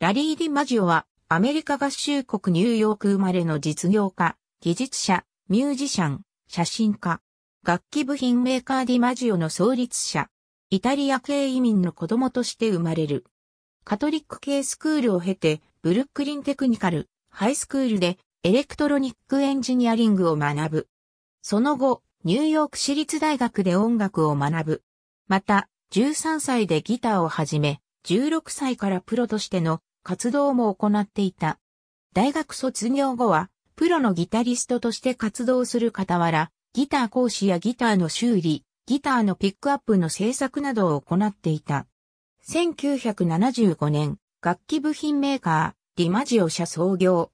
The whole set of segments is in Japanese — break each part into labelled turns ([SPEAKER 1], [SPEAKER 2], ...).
[SPEAKER 1] ラリー・ディマ
[SPEAKER 2] ジオは、アメリカ合衆国ニューヨーク生まれの実業家、技術者、ミュージシャン、写真家、楽器部品メーカーディマジオの創立者、イタリア系移民の子供として生まれる。カトリック系スクールを経て、ブルックリンテクニカル、ハイスクールでエレクトロニックエンジニアリングを学ぶ。その後、ニューヨーク市立大学で音楽を学ぶ。また、13歳でギターを始め、16歳からプロとしての活動も行っていた。大学卒業後は、プロのギタリストとして活動する傍ら、ギター講師やギターの修理、ギターのピックアップの制作などを行っていた。1975年、楽器部品メーカー、ディマジオ社創業。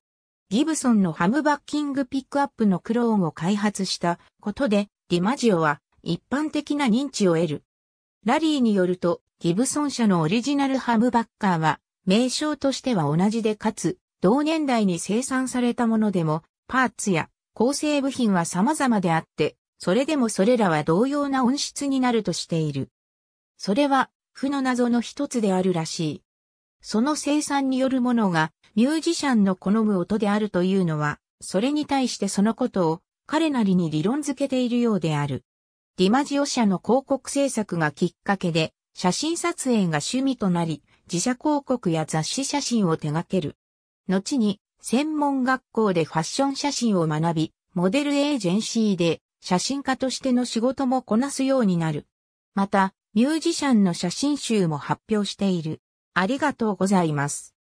[SPEAKER 2] ギブソンのハムバッキングピックアップのクローンを開発したことで、ディマジオは一般的な認知を得る。ラリーによると、ギブソン社のオリジナルハムバッカーは、名称としては同じでかつ、同年代に生産されたものでも、パーツや構成部品は様々であって、それでもそれらは同様な音質になるとしている。それは、負の謎の一つであるらしい。その生産によるものが、ミュージシャンの好む音であるというのは、それに対してそのことを、彼なりに理論づけているようである。ディマジオ社の広告制作がきっかけで、写真撮影が趣味となり、自社広告や雑誌写真を手掛ける。後に、専門学校でファッション写真を学び、モデルエージェンシーで写真家としての仕事もこなすようになる。また、ミュージシャンの写真集も発表している。ありがとうございます。